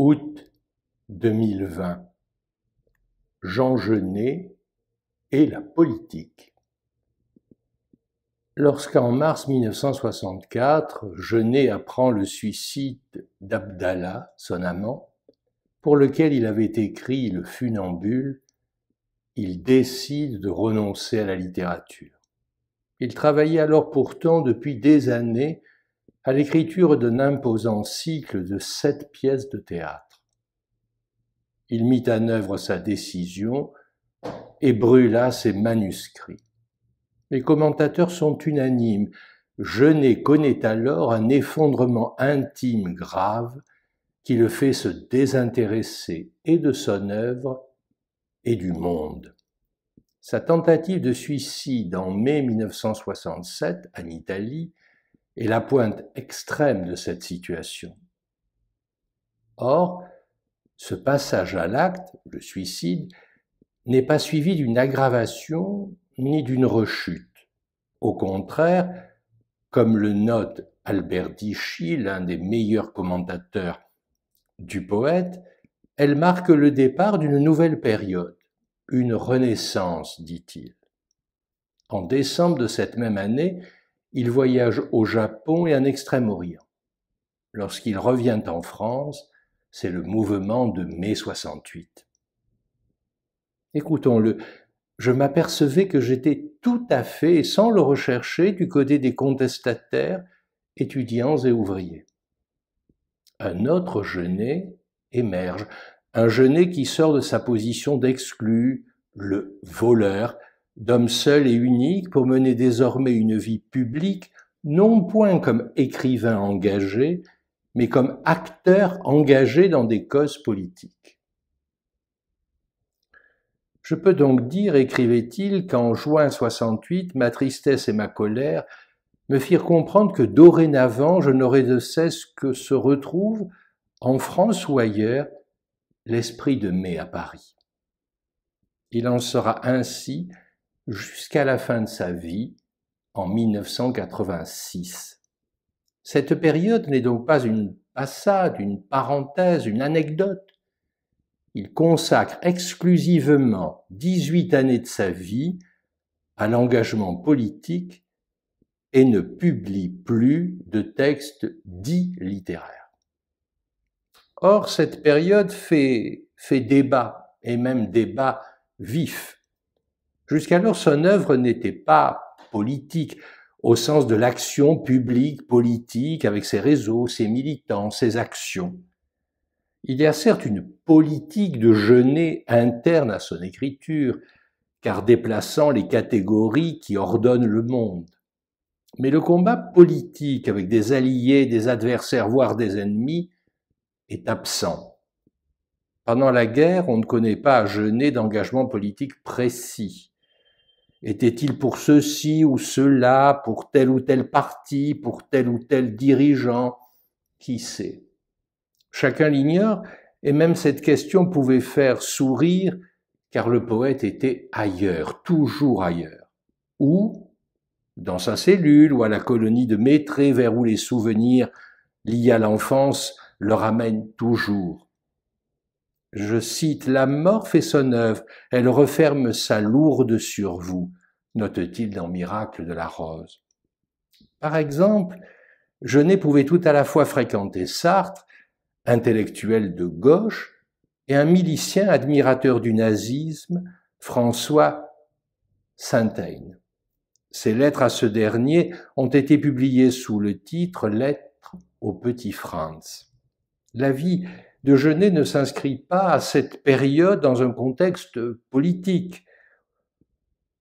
août 2020. Jean Genet et la politique. Lorsqu'en mars 1964, Genet apprend le suicide d'Abdallah, son amant, pour lequel il avait écrit Le funambule, il décide de renoncer à la littérature. Il travaillait alors pourtant depuis des années à l'écriture d'un imposant cycle de sept pièces de théâtre. Il mit en œuvre sa décision et brûla ses manuscrits. Les commentateurs sont unanimes. Genet connaît alors un effondrement intime grave qui le fait se désintéresser et de son œuvre et du monde. Sa tentative de suicide en mai 1967 en Italie et la pointe extrême de cette situation. Or, ce passage à l'acte, le suicide, n'est pas suivi d'une aggravation ni d'une rechute. Au contraire, comme le note Albert Dichy, l'un des meilleurs commentateurs du poète, elle marque le départ d'une nouvelle période, une renaissance, dit-il. En décembre de cette même année, il voyage au Japon et en Extrême-Orient. Lorsqu'il revient en France, c'est le mouvement de mai 68. Écoutons-le. Je m'apercevais que j'étais tout à fait, sans le rechercher, du côté des contestataires, étudiants et ouvriers. Un autre jeûné émerge, un jeûné qui sort de sa position d'exclu, le voleur, d'homme seul et unique pour mener désormais une vie publique, non point comme écrivain engagé, mais comme acteur engagé dans des causes politiques. Je peux donc dire, écrivait-il, qu'en juin 68, ma tristesse et ma colère me firent comprendre que dorénavant je n'aurais de cesse que se retrouve, en France ou ailleurs, l'esprit de mai à Paris. Il en sera ainsi jusqu'à la fin de sa vie, en 1986. Cette période n'est donc pas une passade, une parenthèse, une anecdote. Il consacre exclusivement 18 années de sa vie à l'engagement politique et ne publie plus de textes dits littéraires. Or, cette période fait, fait débat, et même débat vif, Jusqu'alors, son œuvre n'était pas politique au sens de l'action publique, politique, avec ses réseaux, ses militants, ses actions. Il y a certes une politique de jeûner interne à son écriture, car déplaçant les catégories qui ordonnent le monde. Mais le combat politique avec des alliés, des adversaires, voire des ennemis, est absent. Pendant la guerre, on ne connaît pas à jeûner d'engagement politique précis. Était-il pour ceci ou cela, pour tel ou tel parti, pour tel ou tel dirigeant Qui sait Chacun l'ignore, et même cette question pouvait faire sourire, car le poète était ailleurs, toujours ailleurs. Ou dans sa cellule, ou à la colonie de Métré, vers où les souvenirs liés à l'enfance le ramènent toujours. Je cite, La mort fait son œuvre, elle referme sa lourde sur vous, note-t-il dans Miracle de la Rose. Par exemple, Genet pouvait tout à la fois fréquenter Sartre, intellectuel de gauche, et un milicien admirateur du nazisme, François saint Ses lettres à ce dernier ont été publiées sous le titre Lettres au petit Franz. La vie de ne s'inscrit pas à cette période dans un contexte politique.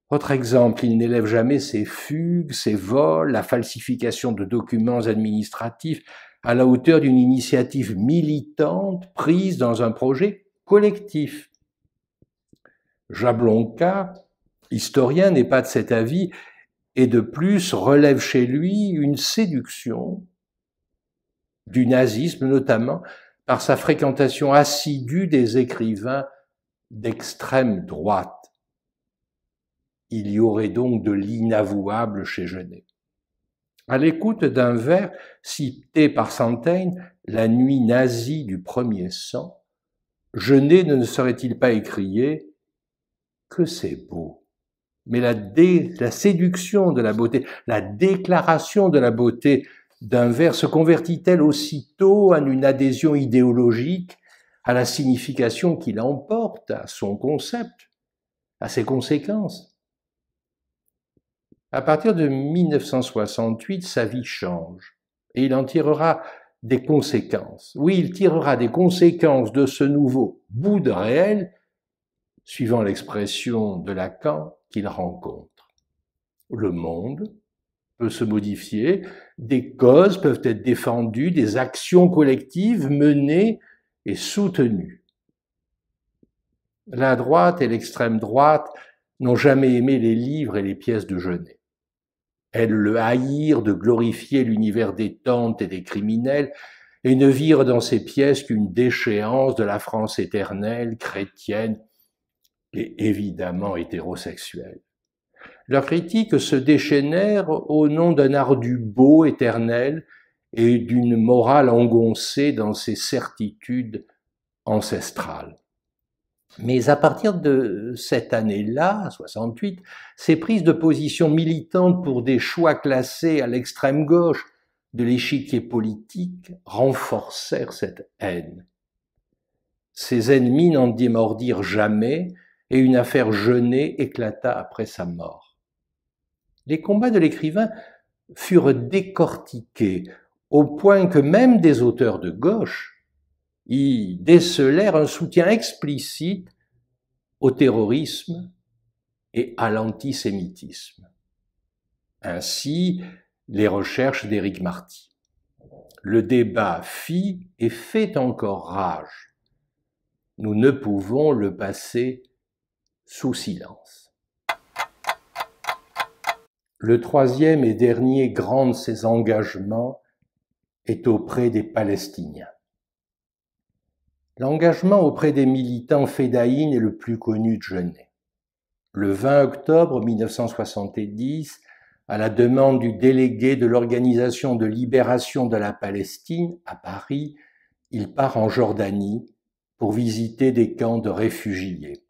Autre exemple, il n'élève jamais ses fugues, ses vols, la falsification de documents administratifs à la hauteur d'une initiative militante prise dans un projet collectif. Jablonka, historien, n'est pas de cet avis et de plus relève chez lui une séduction du nazisme notamment par sa fréquentation assidue des écrivains d'extrême droite. Il y aurait donc de l'inavouable chez Genet. À l'écoute d'un vers cité par centaines, La nuit nazie du premier sang, Genet ne serait-il pas écrié Que c'est beau Mais la séduction de la beauté, la déclaration de la beauté d'un vers se convertit-elle aussitôt en une adhésion idéologique à la signification qu'il emporte, à son concept, à ses conséquences À partir de 1968, sa vie change et il en tirera des conséquences. Oui, il tirera des conséquences de ce nouveau bout de réel, suivant l'expression de Lacan qu'il rencontre. Le monde, peut se modifier, des causes peuvent être défendues, des actions collectives menées et soutenues. La droite et l'extrême droite n'ont jamais aimé les livres et les pièces de Genet. Elles le haïrent de glorifier l'univers des tentes et des criminels et ne virent dans ces pièces qu'une déchéance de la France éternelle, chrétienne et évidemment hétérosexuelle leurs critiques se déchaînèrent au nom d'un ardu beau éternel et d'une morale engoncée dans ses certitudes ancestrales. Mais à partir de cette année-là, 68, ces prises de position militantes pour des choix classés à l'extrême gauche de l'échiquier politique renforcèrent cette haine. Ses ennemis n'en démordirent jamais et une affaire jeûnée éclata après sa mort. Les combats de l'écrivain furent décortiqués au point que même des auteurs de gauche y décelèrent un soutien explicite au terrorisme et à l'antisémitisme. Ainsi, les recherches d'Éric Marty. Le débat fit et fait encore rage. Nous ne pouvons le passer sous silence. Le troisième et dernier grand de ses engagements est auprès des Palestiniens. L'engagement auprès des militants fédaïnes est le plus connu de Genet. Le 20 octobre 1970, à la demande du délégué de l'Organisation de libération de la Palestine à Paris, il part en Jordanie pour visiter des camps de réfugiés.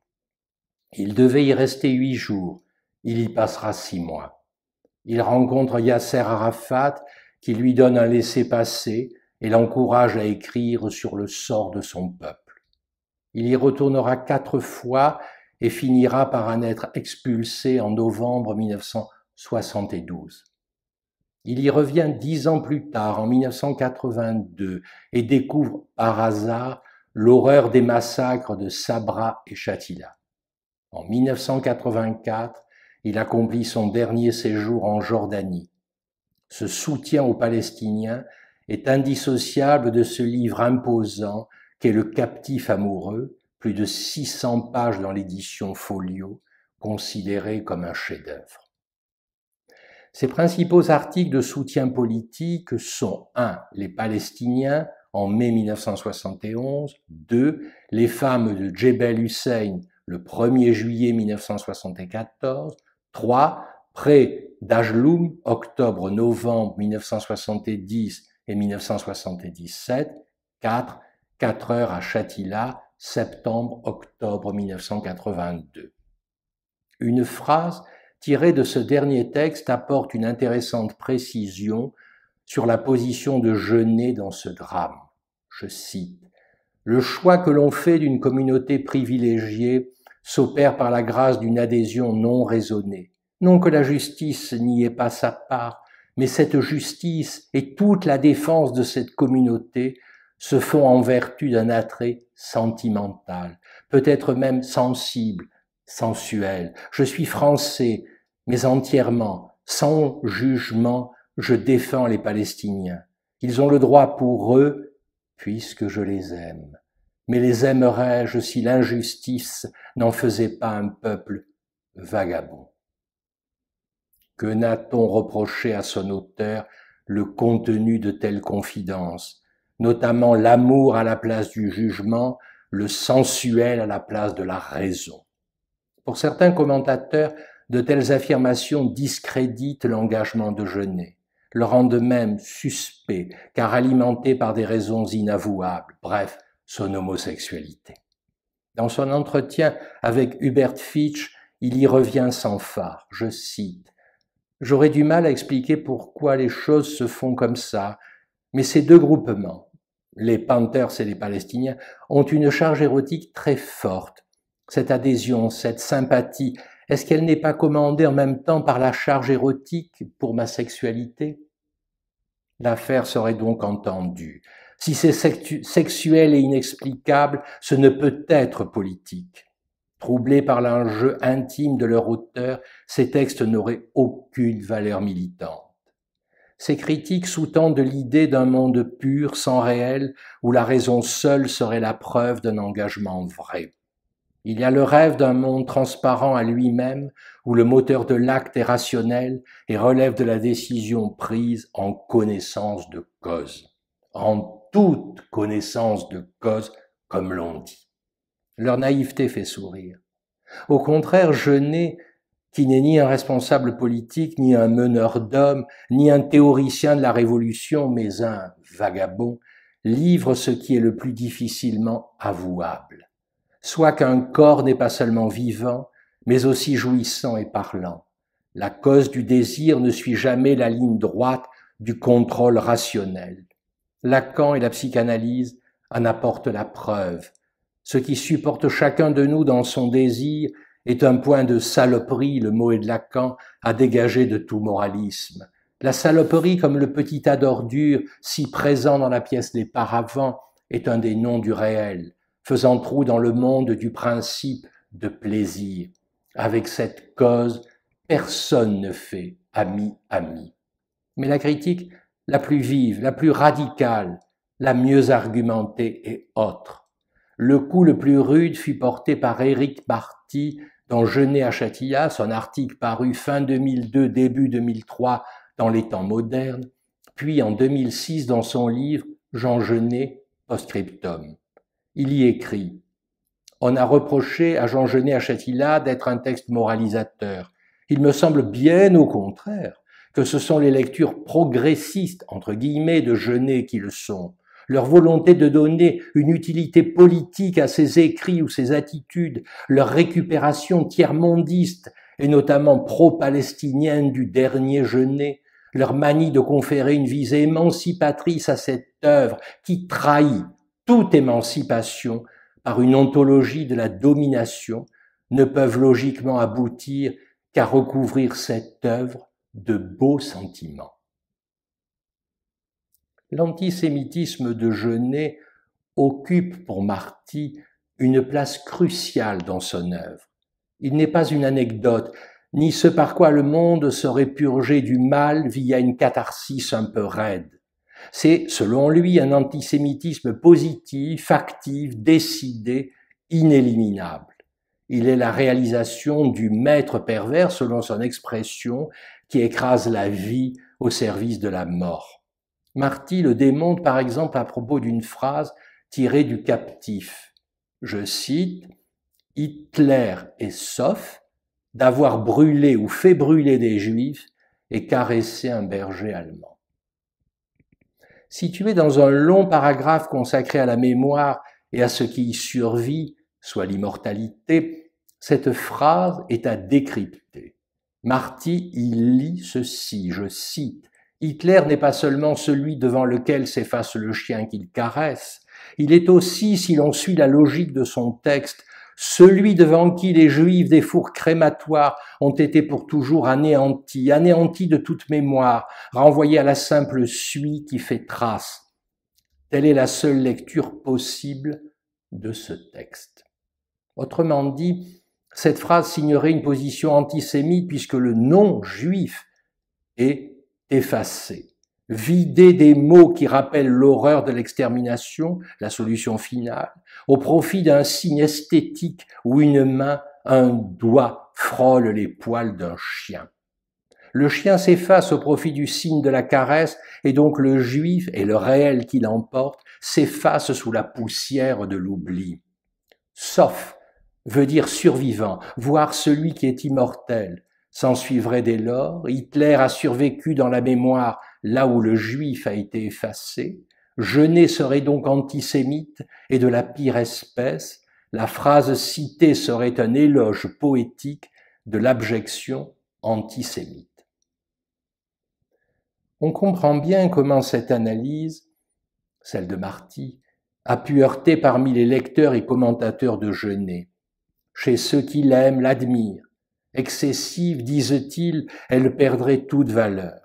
Il devait y rester huit jours, il y passera six mois. Il rencontre Yasser Arafat qui lui donne un laissez-passer et l'encourage à écrire sur le sort de son peuple. Il y retournera quatre fois et finira par en être expulsé en novembre 1972. Il y revient dix ans plus tard, en 1982, et découvre par hasard l'horreur des massacres de Sabra et Chatila. En 1984, il accomplit son dernier séjour en Jordanie. Ce soutien aux Palestiniens est indissociable de ce livre imposant qu'est Le Captif amoureux, plus de 600 pages dans l'édition Folio, considéré comme un chef-d'œuvre. Ses principaux articles de soutien politique sont 1. Les Palestiniens en mai 1971, 2. Les femmes de Jebel Hussein le 1er juillet 1974, 3. Près d'Ajloum, octobre-novembre 1970 et 1977. 4. 4 heures à Chatila, septembre-octobre 1982. Une phrase tirée de ce dernier texte apporte une intéressante précision sur la position de Genet dans ce drame. Je cite Le choix que l'on fait d'une communauté privilégiée s'opère par la grâce d'une adhésion non raisonnée. Non que la justice n'y ait pas sa part, mais cette justice et toute la défense de cette communauté se font en vertu d'un attrait sentimental, peut-être même sensible, sensuel. Je suis français, mais entièrement, sans jugement, je défends les Palestiniens. Ils ont le droit pour eux, puisque je les aime. Mais les aimerais-je si l'injustice n'en faisait pas un peuple vagabond. Que n'a-t-on reproché à son auteur le contenu de telles confidences, notamment l'amour à la place du jugement, le sensuel à la place de la raison. Pour certains commentateurs, de telles affirmations discréditent l'engagement de Genet, le rendent même suspect, car alimenté par des raisons inavouables, bref, son homosexualité. Dans son entretien avec Hubert Fitch, il y revient sans phare. Je cite J'aurais du mal à expliquer pourquoi les choses se font comme ça, mais ces deux groupements, les Panthers et les Palestiniens, ont une charge érotique très forte. Cette adhésion, cette sympathie, est-ce qu'elle n'est pas commandée en même temps par la charge érotique pour ma sexualité L'affaire serait donc entendue. Si c'est sexuel et inexplicable, ce ne peut être politique. Troublés par l'enjeu intime de leur auteur, ces textes n'auraient aucune valeur militante. Ces critiques sous-tendent l'idée d'un monde pur, sans réel, où la raison seule serait la preuve d'un engagement vrai. Il y a le rêve d'un monde transparent à lui-même, où le moteur de l'acte est rationnel et relève de la décision prise en connaissance de cause, toute connaissance de cause, comme l'on dit. Leur naïveté fait sourire. Au contraire, Genet, qui n'est ni un responsable politique, ni un meneur d'hommes, ni un théoricien de la Révolution, mais un vagabond, livre ce qui est le plus difficilement avouable. Soit qu'un corps n'est pas seulement vivant, mais aussi jouissant et parlant. La cause du désir ne suit jamais la ligne droite du contrôle rationnel. Lacan et la psychanalyse en apportent la preuve. Ce qui supporte chacun de nous dans son désir est un point de saloperie, le mot est de Lacan, à dégager de tout moralisme. La saloperie, comme le petit tas d'ordures si présent dans la pièce des paravents, est un des noms du réel, faisant trou dans le monde du principe de plaisir. Avec cette cause, personne ne fait ami-ami. Mais la critique la plus vive, la plus radicale, la mieux argumentée et autre. Le coup le plus rude fut porté par Éric Barty dans Genet à Chatilla, son article paru fin 2002, début 2003 dans les temps modernes, puis en 2006 dans son livre Jean Genet, Postscriptum. Il y écrit On a reproché à Jean Genet à Chatilla d'être un texte moralisateur. Il me semble bien au contraire que ce sont les lectures progressistes, entre guillemets, de Genet qui le sont, leur volonté de donner une utilité politique à ses écrits ou ses attitudes, leur récupération tiers-mondiste, et notamment pro-palestinienne du dernier Genet, leur manie de conférer une visée émancipatrice à cette œuvre qui trahit toute émancipation par une ontologie de la domination, ne peuvent logiquement aboutir qu'à recouvrir cette œuvre de beaux sentiments. L'antisémitisme de Genet occupe pour Marty une place cruciale dans son œuvre. Il n'est pas une anecdote, ni ce par quoi le monde serait purgé du mal via une catharsis un peu raide. C'est, selon lui, un antisémitisme positif, actif, décidé, inéliminable. Il est la réalisation du maître pervers, selon son expression, qui écrase la vie au service de la mort. Marty le démontre par exemple à propos d'une phrase tirée du captif. Je cite, Hitler est sauf d'avoir brûlé ou fait brûler des juifs et caressé un berger allemand. Située dans un long paragraphe consacré à la mémoire et à ce qui y survit, soit l'immortalité, cette phrase est à décrypter. Marty il lit ceci, je cite, Hitler n'est pas seulement celui devant lequel s'efface le chien qu'il caresse, il est aussi, si l'on suit la logique de son texte, celui devant qui les juifs des fours crématoires ont été pour toujours anéantis, anéantis de toute mémoire, renvoyés à la simple suie qui fait trace. Telle est la seule lecture possible de ce texte. Autrement dit, cette phrase signerait une position antisémite puisque le nom juif est effacé, vidé des mots qui rappellent l'horreur de l'extermination, la solution finale, au profit d'un signe esthétique où une main, un doigt frôle les poils d'un chien. Le chien s'efface au profit du signe de la caresse, et donc le juif et le réel qui l'emporte s'effacent sous la poussière de l'oubli. Sauf veut dire survivant, voire celui qui est immortel. S'en suivrait dès lors, Hitler a survécu dans la mémoire là où le juif a été effacé, Jeunet serait donc antisémite et de la pire espèce, la phrase citée serait un éloge poétique de l'abjection antisémite. On comprend bien comment cette analyse, celle de Marty, a pu heurter parmi les lecteurs et commentateurs de Jeunet chez ceux qui l'aiment, l'admirent. Excessive, disent-ils, elle perdrait toute valeur.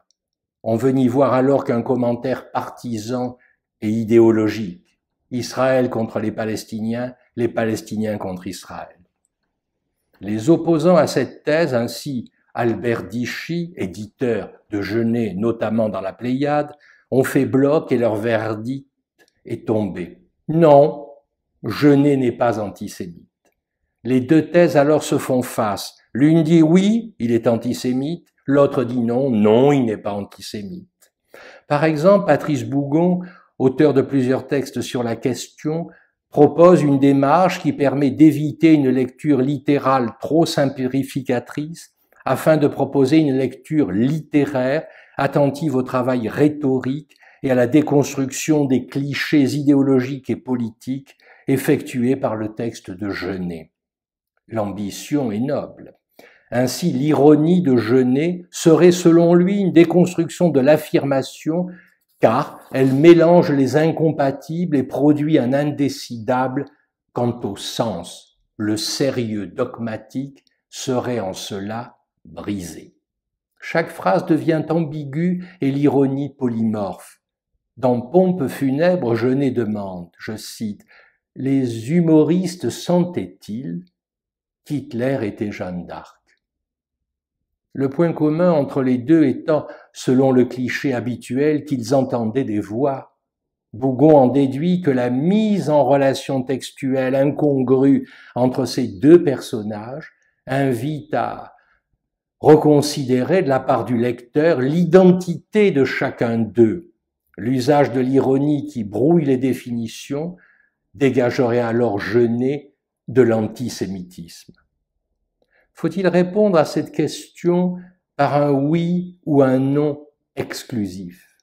On veut n'y voir alors qu'un commentaire partisan et idéologique. Israël contre les Palestiniens, les Palestiniens contre Israël. Les opposants à cette thèse, ainsi Albert Dichy, éditeur de Genet, notamment dans la Pléiade, ont fait bloc et leur verdict est tombé. Non, Genet n'est pas antisémite. Les deux thèses alors se font face. L'une dit oui, il est antisémite, l'autre dit non, non, il n'est pas antisémite. Par exemple, Patrice Bougon, auteur de plusieurs textes sur la question, propose une démarche qui permet d'éviter une lecture littérale trop simplificatrice afin de proposer une lecture littéraire attentive au travail rhétorique et à la déconstruction des clichés idéologiques et politiques effectués par le texte de Genet. L'ambition est noble. Ainsi, l'ironie de Genet serait selon lui une déconstruction de l'affirmation car elle mélange les incompatibles et produit un indécidable quant au sens. Le sérieux dogmatique serait en cela brisé. Chaque phrase devient ambiguë et l'ironie polymorphe. Dans Pompe funèbre, Genet demande, je cite, Les humoristes sentaient-ils Hitler était Jeanne d'Arc. Le point commun entre les deux étant, selon le cliché habituel, qu'ils entendaient des voix. Bougon en déduit que la mise en relation textuelle incongrue entre ces deux personnages invite à reconsidérer de la part du lecteur l'identité de chacun d'eux. L'usage de l'ironie qui brouille les définitions dégagerait alors jeûner de l'antisémitisme. Faut-il répondre à cette question par un oui ou un non exclusif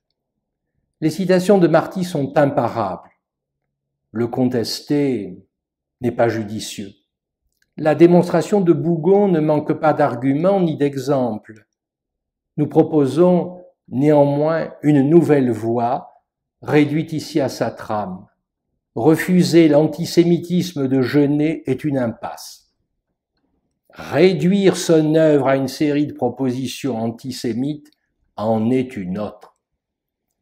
Les citations de Marty sont imparables. Le contester n'est pas judicieux. La démonstration de Bougon ne manque pas d'arguments ni d'exemples. Nous proposons néanmoins une nouvelle voie, réduite ici à sa trame. Refuser l'antisémitisme de Genet est une impasse. Réduire son œuvre à une série de propositions antisémites en est une autre.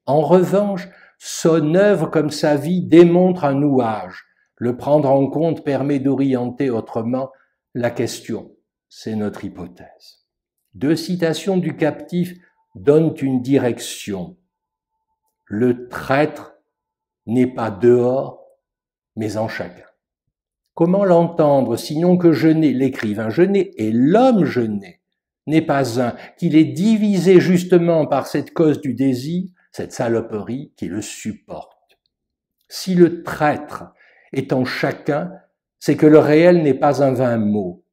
En revanche, son œuvre comme sa vie démontre un nouage. Le prendre en compte permet d'orienter autrement la question. C'est notre hypothèse. Deux citations du captif donnent une direction. Le traître n'est pas dehors, mais en chacun. Comment l'entendre, sinon que jeûner, l'écrivain jeûner et l'homme jeûner n'est pas un, qu'il est divisé justement par cette cause du désir, cette saloperie qui le supporte. Si le traître est en chacun, c'est que le réel n'est pas un vain mot.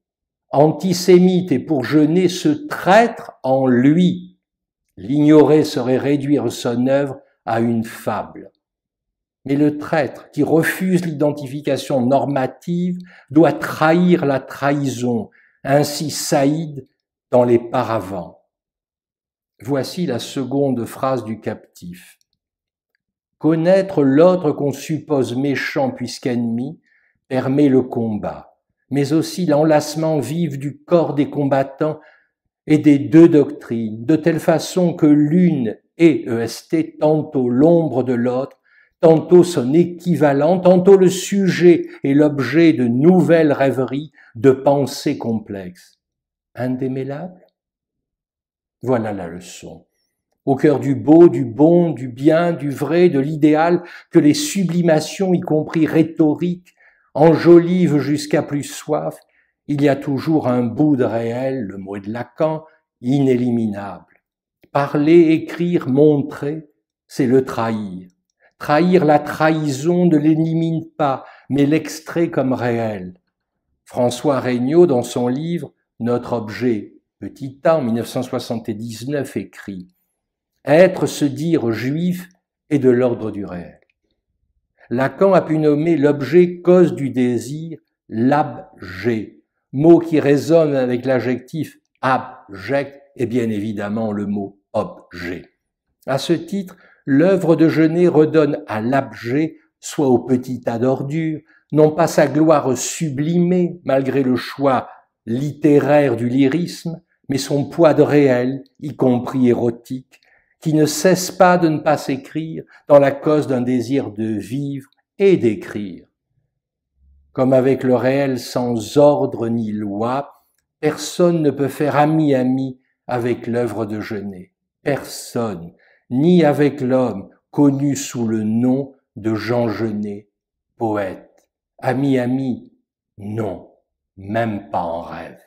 Antisémite et pour jeûner ce traître en lui. L'ignorer serait réduire son œuvre à une fable. Mais le traître qui refuse l'identification normative doit trahir la trahison, ainsi Saïd dans les paravents. Voici la seconde phrase du captif. Connaître l'autre qu'on suppose méchant puisqu'ennemi permet le combat, mais aussi l'enlacement vif du corps des combattants et des deux doctrines, de telle façon que l'une est, EST, tantôt l'ombre de l'autre, tantôt son équivalent, tantôt le sujet et l'objet de nouvelles rêveries, de pensées complexes. Indémêlables Voilà la leçon. Au cœur du beau, du bon, du bien, du vrai, de l'idéal, que les sublimations, y compris rhétoriques, enjolivent jusqu'à plus soif, il y a toujours un bout de réel, le mot de Lacan, inéliminable. Parler, écrire, montrer, c'est le trahir. Trahir la trahison ne l'élimine pas, mais l'extrait comme réel. François Regnault, dans son livre Notre objet, petit A, en 1979, écrit Être, se dire juif, est de l'ordre du réel. Lacan a pu nommer l'objet cause du désir l'abjet, mot qui résonne avec l'adjectif abject et bien évidemment le mot objet. À ce titre, L'œuvre de Genet redonne à l'abjet, soit au petit tas d'ordures, non pas sa gloire sublimée malgré le choix littéraire du lyrisme, mais son poids de réel, y compris érotique, qui ne cesse pas de ne pas s'écrire dans la cause d'un désir de vivre et d'écrire. Comme avec le réel sans ordre ni loi, personne ne peut faire ami-ami avec l'œuvre de Genet. Personne ni avec l'homme connu sous le nom de Jean Genet, poète. Ami, ami, non, même pas en rêve.